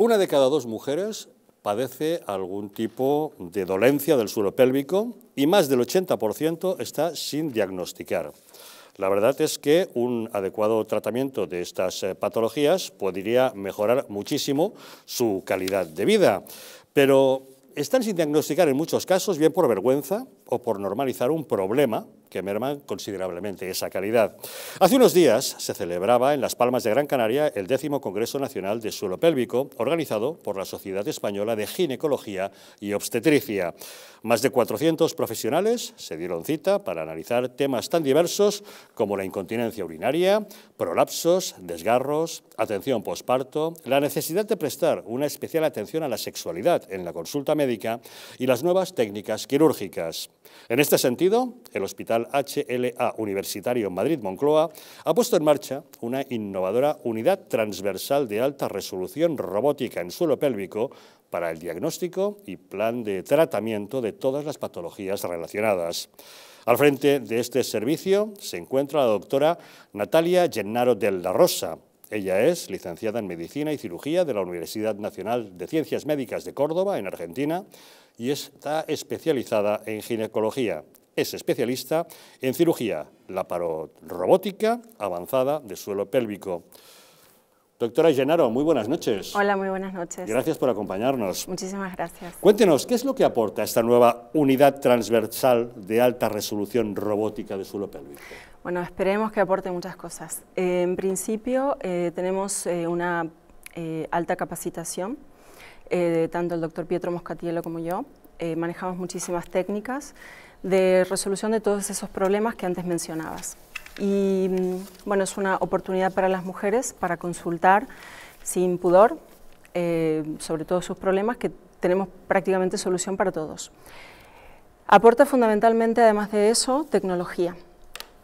Una de cada dos mujeres padece algún tipo de dolencia del suelo pélvico y más del 80% está sin diagnosticar. La verdad es que un adecuado tratamiento de estas eh, patologías podría mejorar muchísimo su calidad de vida, pero están sin diagnosticar en muchos casos, bien por vergüenza o por normalizar un problema que merman considerablemente esa calidad. Hace unos días se celebraba en Las Palmas de Gran Canaria el décimo Congreso Nacional de Suelo Pélvico, organizado por la Sociedad Española de Ginecología y Obstetricia. Más de 400 profesionales se dieron cita para analizar temas tan diversos como la incontinencia urinaria, prolapsos, desgarros, atención posparto, la necesidad de prestar una especial atención a la sexualidad en la consulta médica y las nuevas técnicas quirúrgicas. En este sentido, el Hospital HLA Universitario Madrid-Moncloa, ha puesto en marcha una innovadora unidad transversal de alta resolución robótica en suelo pélvico para el diagnóstico y plan de tratamiento de todas las patologías relacionadas. Al frente de este servicio se encuentra la doctora Natalia Gennaro de La Rosa, ella es licenciada en Medicina y Cirugía de la Universidad Nacional de Ciencias Médicas de Córdoba, en Argentina, y está especializada en ginecología es especialista en cirugía robótica avanzada de suelo pélvico. Doctora Llenaro, muy buenas noches. Hola, muy buenas noches. Gracias por acompañarnos. Muchísimas gracias. Cuéntenos, ¿qué es lo que aporta esta nueva unidad transversal de alta resolución robótica de suelo pélvico? Bueno, esperemos que aporte muchas cosas. Eh, en principio, eh, tenemos eh, una alta capacitación, tanto el doctor Pietro Moscatiello como yo. manejamos muchísimas técnicas de resolución de todos esos problemas que antes mencionabas. Y mm, bueno, es una oportunidad para las mujeres para consultar sin pudor eh, sobre todos sus problemas que tenemos prácticamente solución para todos. Aporta fundamentalmente, además de eso, tecnología.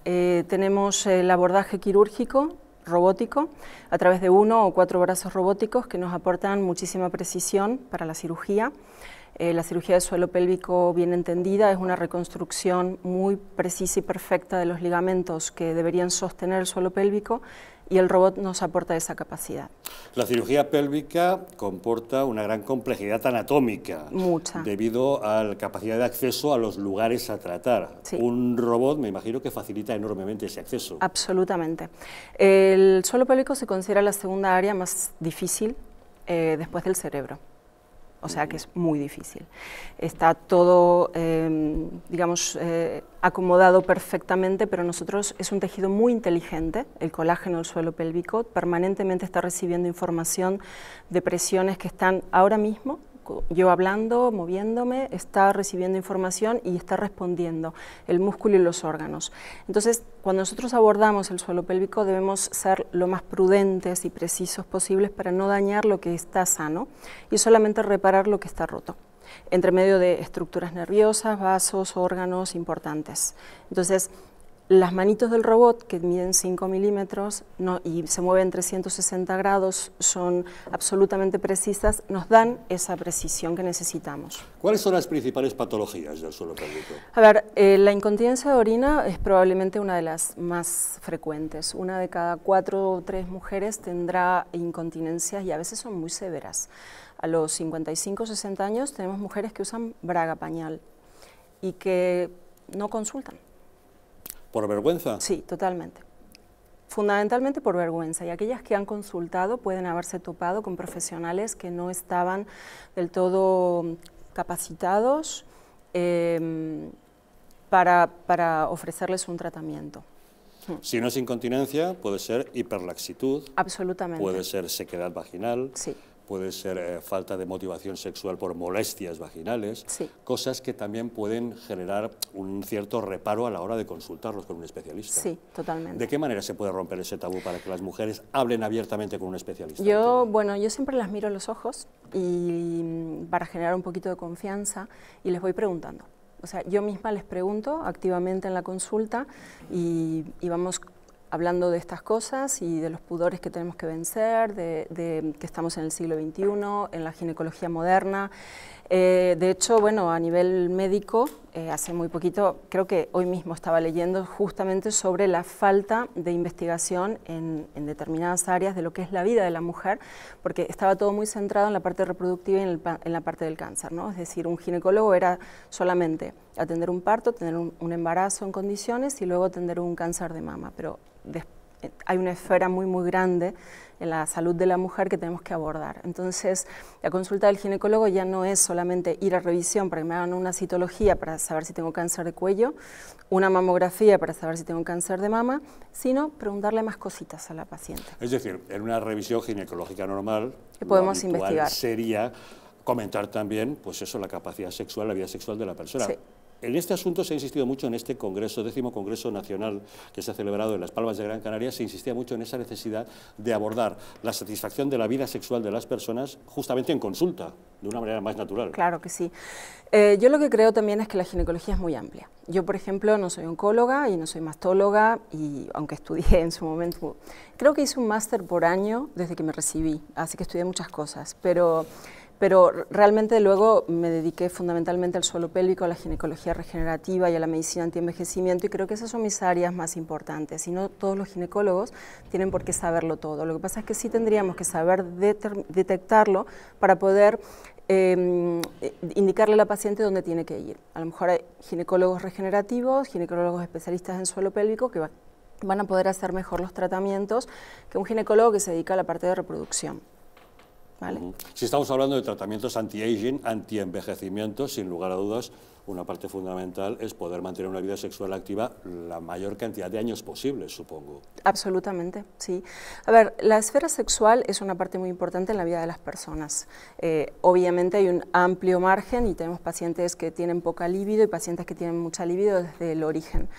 Eh, tenemos el abordaje quirúrgico robótico a través de uno o cuatro brazos robóticos que nos aportan muchísima precisión para la cirugía. Eh, la cirugía de suelo pélvico bien entendida es una reconstrucción muy precisa y perfecta de los ligamentos que deberían sostener el suelo pélvico y el robot nos aporta esa capacidad. La cirugía pélvica comporta una gran complejidad anatómica. Mucha. Debido a la capacidad de acceso a los lugares a tratar. Un robot, me imagino, que facilita enormemente ese acceso. Absolutamente. El suelo pélvico se considera la segunda área más difícil eh, después del cerebro o sea que es muy difícil. Está todo, em, digamos, eh, acomodado perfectamente, pero nosotros es un tejido muy inteligente, el colágeno del suelo pélvico, permanentemente está recibiendo información de presiones que están ahora mismo yo hablando, moviéndome, está recibiendo información y está respondiendo el músculo y los órganos. Entonces, cuando nosotros abordamos el suelo pélvico debemos ser lo más prudentes y precisos posibles para no dañar lo que está sano y solamente reparar lo que está roto entre medio de estructuras nerviosas, vasos, órganos importantes. Entonces, las manitos del robot, que miden 5 milímetros no, y se mueven 360 grados, son absolutamente precisas, nos dan esa precisión que necesitamos. ¿Cuáles son las principales patologías del suelo pélvico? A ver, eh, la incontinencia de orina es probablemente una de las más frecuentes. Una de cada cuatro o tres mujeres tendrá incontinencias y a veces son muy severas. A los 55 o 60 años tenemos mujeres que usan braga pañal y que no consultan. ¿Por vergüenza? Sí, totalmente. Fundamentalmente por vergüenza. Y aquellas que han consultado pueden haberse topado con profesionales que no estaban del todo capacitados em, para, para ofrecerles un tratamiento. Hmm. Si no es incontinencia, puede ser hiperlaxitud. Absolutamente. Puede ser sequedad vaginal. Sí puede ser eh, falta de motivación sexual por molestias vaginales, cosas que también pueden generar un cierto reparo a la hora de consultarlos con un especialista. Sí, totalmente. ¿De qué manera se puede romper ese tabú para que las mujeres hablen abiertamente con un especialista? Yo, bueno, yo siempre las miro a los ojos y mm, para generar un poquito de confianza y les voy preguntando. O sea, yo misma les pregunto activamente en la consulta y, y vamos hablando de estas cosas y de los pudores que tenemos que vencer, de, que estamos en el siglo XXI, en la ginecología moderna. Eh, de hecho, bueno, a nivel médico, eh, hace muy poquito, creo que hoy mismo estaba leyendo justamente sobre la falta de investigación en, determinadas áreas de lo que es la vida de la mujer, porque estaba todo muy centrado en la parte reproductiva y en, en la parte del cáncer, ¿no? Es decir, un ginecólogo era solamente atender un parto, tener un, un embarazo en condiciones y luego atender un cáncer de mama, pero después hay una esfera muy, muy grande en la salud de la mujer que tenemos que abordar. Entonces, la consulta del ginecólogo ya no es solamente ir a revisión para que me hagan una citología para saber si tengo cáncer de cuello, una mamografía para saber si tengo cáncer de mama, sino preguntarle más cositas a la paciente. Es decir, en una revisión ginecológica normal, que podemos investigar. Sería comentar también, pues eso, la capacidad sexual, la vida sexual de la persona en este asunto se ha insistido mucho en este Congreso, décimo Congreso Nacional que se ha celebrado en las Palmas de Gran Canaria, se insistía mucho en esa necesidad de abordar la satisfacción de la vida sexual de las personas justamente en consulta, de una manera más natural. Claro que sí. Eh, yo lo que creo también es que la ginecología es muy amplia. Yo, por ejemplo, no soy oncóloga y no soy mastóloga, y aunque estudié en su momento, creo que hice un máster por año desde que me recibí, así que estudié muchas cosas, pero pero realmente luego me dediqué fundamentalmente al suelo pélvico, a la ginecología regenerativa y a la medicina antienvejecimiento y creo que esas son mis áreas más importantes y no todos los ginecólogos tienen por qué saberlo todo. Lo que pasa es que sí tendríamos que saber detectarlo para poder em, indicarle a la paciente dónde tiene que ir. A lo mejor hay ginecólogos regenerativos, ginecólogos especialistas en suelo pélvico que van a poder hacer mejor los tratamientos que un ginecólogo que se dedica a la parte de reproducción. Si estamos hablando de tratamientos anti-aging, anti-envejecimiento, sin lugar a dudas, una parte fundamental es poder mantener una vida sexual activa la mayor cantidad de años posible, supongo. Absolutamente, sí. A ver, la esfera sexual es una parte muy importante en la vida de las personas. Eh, obviamente hay un amplio margen y tenemos pacientes que tienen poca libido y pacientes que tienen mucha libido desde el origen.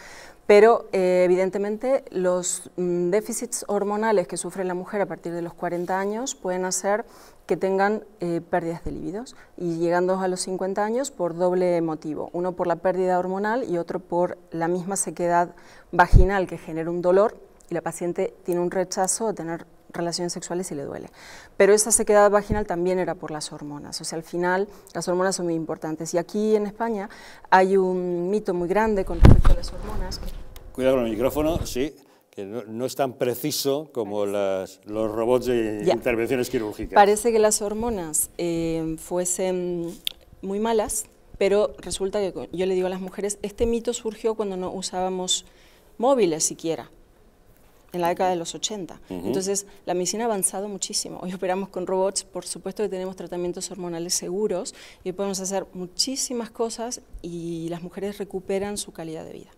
Pero eh, evidentemente los mm, déficits hormonales que sufre la mujer a partir de los 40 años pueden hacer que tengan eh, pérdidas de líbidos y llegando a los 50 años por doble motivo, uno por la pérdida hormonal y otro por la misma sequedad vaginal que genera un dolor y la paciente tiene un rechazo a tener relaciones sexuales y le duele. Pero esa sequedad vaginal también era por las hormonas, o sea, al final las hormonas son muy importantes. Y aquí en España hay un mito muy grande con respecto a las hormonas. Cuidado con el micrófono, sí no, es tan preciso como los robots de intervenciones quirúrgicas. Parece que las hormonas eh, fuesen muy malas, pero resulta que yo le digo a las mujeres, este mito surgió cuando no usábamos móviles siquiera en la década de los 80. Entonces, la medicina ha avanzado muchísimo. Hoy operamos con robots, por supuesto que tenemos tratamientos hormonales seguros y podemos hacer muchísimas cosas y las mujeres recuperan su calidad de vida.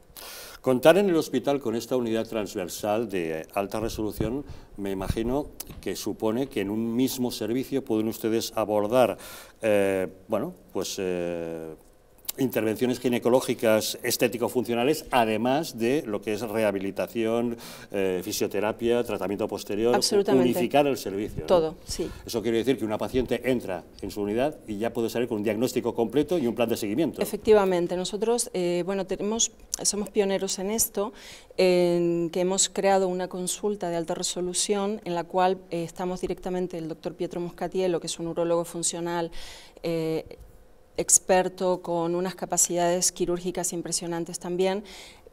Contar en el hospital con esta unidad transversal de alta resolución me imagino que supone que en un mismo servicio pueden ustedes abordar eh, bueno, pues, eh, intervenciones ginecológicas estético-funcionales, además de lo que es rehabilitación, eh, fisioterapia, tratamiento posterior, unificar el servicio. Todo, sí. Eso quiere decir que una paciente entra en su unidad y ya puede salir con un diagnóstico completo y un plan de seguimiento. Efectivamente, nosotros eh, bueno, tenemos, somos pioneros en esto, en que hemos creado una consulta de alta resolución en la cual eh, estamos directamente el doctor Pietro Moscatielo, que es un urologo funcional, experto con unas capacidades quirúrgicas impresionantes también,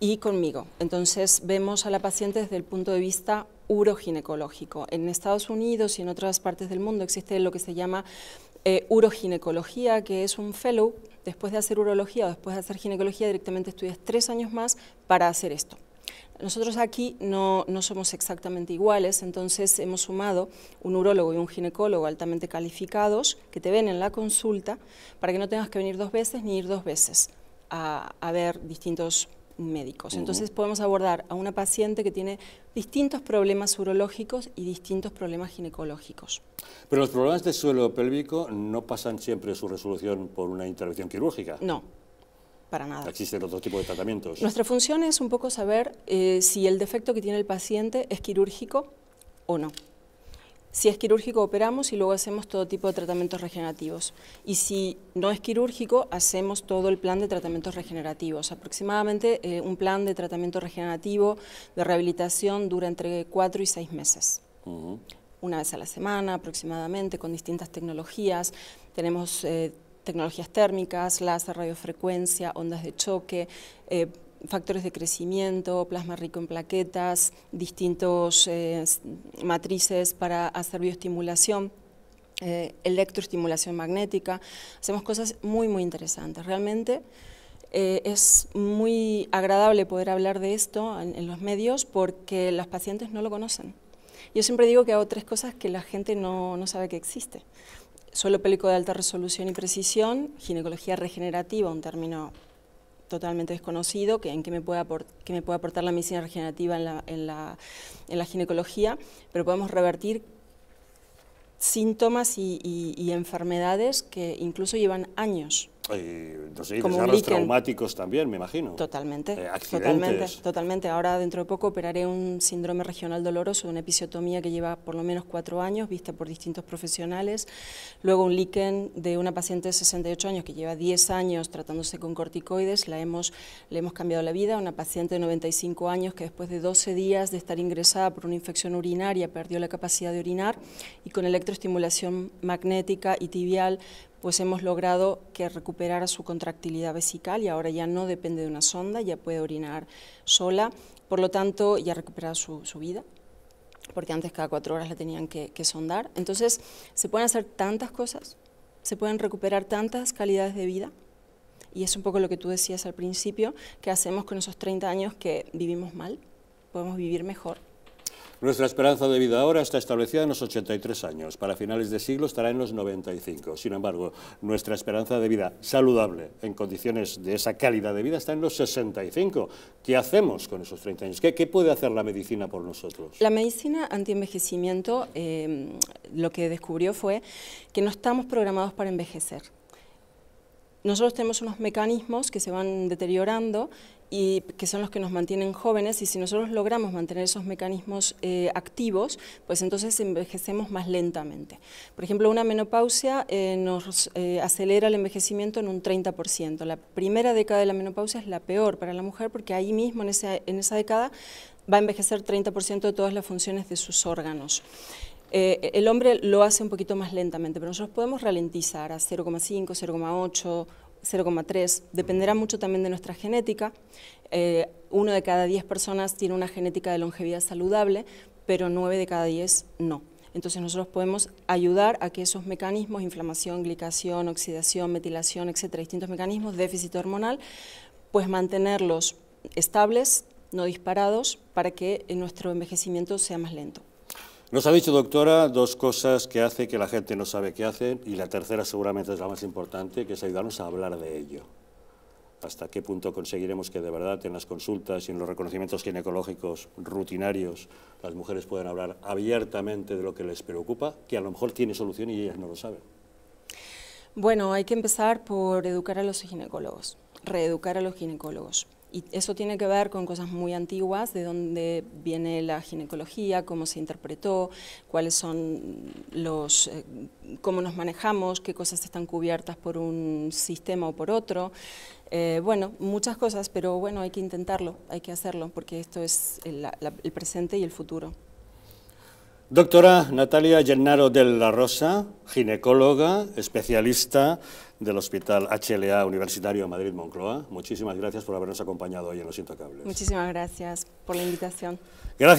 y conmigo. Entonces vemos a la paciente desde el punto de vista uroginecológico. En Estados Unidos y en otras partes del mundo existe lo que se llama eh, uroginecología, que es un fellow, después de hacer urología o después de hacer ginecología directamente estudias tres años más para hacer esto. Nosotros aquí no, somos exactamente iguales, entonces hemos sumado un urólogo y un ginecólogo altamente calificados que te ven en la consulta para que no tengas que venir dos veces ni ir dos veces a, a ver distintos médicos. Entonces podemos abordar a una paciente que tiene distintos problemas urológicos y distintos problemas ginecológicos. Pero los problemas de suelo pélvico no pasan siempre su resolución por una intervención quirúrgica. No, para nada. Existen otro tipos de tratamientos. Nuestra función es un poco saber eh, si el defecto que tiene el paciente es quirúrgico o no. Si es quirúrgico operamos y luego hacemos todo tipo de tratamientos regenerativos. Y si no es quirúrgico, hacemos todo el plan de tratamientos regenerativos. Aproximadamente eh, un plan de tratamiento regenerativo de rehabilitación dura entre cuatro y seis meses. Una vez a la semana aproximadamente, con distintas tecnologías. Tenemos eh, tecnologías térmicas, láser, radiofrecuencia, ondas de choque, eh, factores de crecimiento, plasma rico en plaquetas, distintos eh, matrices para hacer bioestimulación. Eh, electroestimulación magnética, hacemos cosas muy muy interesantes. Realmente es muy agradable poder hablar de esto en, los medios porque los pacientes no lo conocen. Yo siempre digo que hago tres cosas que la gente no, no sabe que existe suelo pélvico de alta resolución y precisión, ginecología regenerativa, un término totalmente desconocido, que, en qué me, puede aportar, que me puede aportar la medicina regenerativa en la, en, la, en la, ginecología, pero podemos revertir síntomas y enfermedades que incluso llevan años eh, no Como traumáticos también, me imagino. Eh, totalmente, totalmente, Ahora dentro de poco operaré un síndrome regional doloroso, una episiotomía que lleva por lo menos cuatro años, vista por distintos profesionales. Luego un líquen de una paciente de 68 años que lleva 10 años tratándose con corticoides, la hemos, le hemos cambiado la vida. Una paciente de 95 años que después de 12 días de estar ingresada por una infección urinaria perdió la capacidad de orinar y con electroestimulación magnética y tibial pues hemos logrado que recuperara su contractilidad vesical y ahora ya no depende de una sonda, ya puede orinar sola, por lo tanto ya recupera su, su vida porque antes cada cuatro horas la tenían que, que, sondar. Entonces, se pueden hacer tantas cosas, se pueden recuperar tantas calidades de vida, y es un poco lo que tú decías al principio, que hacemos con esos 30 años que vivimos mal, podemos vivir mejor. Nuestra esperanza de vida ahora está establecida en los 83 años, para finales de siglo estará en los 95. Sin embargo, nuestra esperanza de vida saludable, en condiciones de esa calidad de vida, está en los 65. ¿Qué hacemos con esos 30 años? ¿Qué, puede hacer la medicina por nosotros? La medicina anti-envejecimiento em, lo que descubrió fue que no estamos programados para envejecer nosotros tenemos unos mecanismos que se van deteriorando y que son los que nos mantienen jóvenes y si nosotros logramos mantener esos mecanismos eh, activos, pues entonces envejecemos más lentamente. Por ejemplo, una menopausia eh, nos eh, acelera el envejecimiento en un 30%. La primera década de la menopausia es la peor para la mujer porque ahí mismo en esa, en década va a envejecer 30% de todas las funciones de sus órganos. el hombre lo hace un poquito más lentamente, pero nosotros podemos ralentizar a 0,5, 0,8, 0,3. Dependerá mucho también de nuestra genética. Eh, uno de cada 10 personas tiene una genética de longevidad saludable, pero nueve de cada diez no. Entonces nosotros podemos ayudar a que esos mecanismos, inflamación, glicación, oxidación, metilación, etcétera, distintos mecanismos, déficit hormonal, pues mantenerlos estables, no disparados, para que eh, nuestro envejecimiento sea más lento. Nos ha dicho, doctora, dos cosas que hace que la gente no sabe qué hace y la tercera seguramente es la más importante, que es ayudarnos a hablar de ello. ¿Hasta qué punto conseguiremos que de verdad en las consultas y en los reconocimientos ginecológicos rutinarios las mujeres puedan hablar abiertamente de lo que les preocupa, que a lo mejor tiene solución y ellas no lo saben? Bueno, hay que empezar por educar a los ginecólogos, reeducar a los ginecólogos. Y eso tiene que ver con cosas muy antiguas, de dónde viene la ginecología, cómo se interpretó, cuáles son los, eh, cómo nos manejamos, qué cosas están cubiertas por un sistema o por otro. Eh, bueno, muchas cosas, pero bueno, hay que intentarlo, hay que hacerlo, porque esto es el presente y el futuro. Doctora Natalia Gennaro de la Rosa, ginecóloga, especialista del Hospital HLA Universitario Madrid-Moncloa. Muchísimas gracias por habernos acompañado hoy en Los Intocables. Muchísimas gracias por la invitación. Gracias.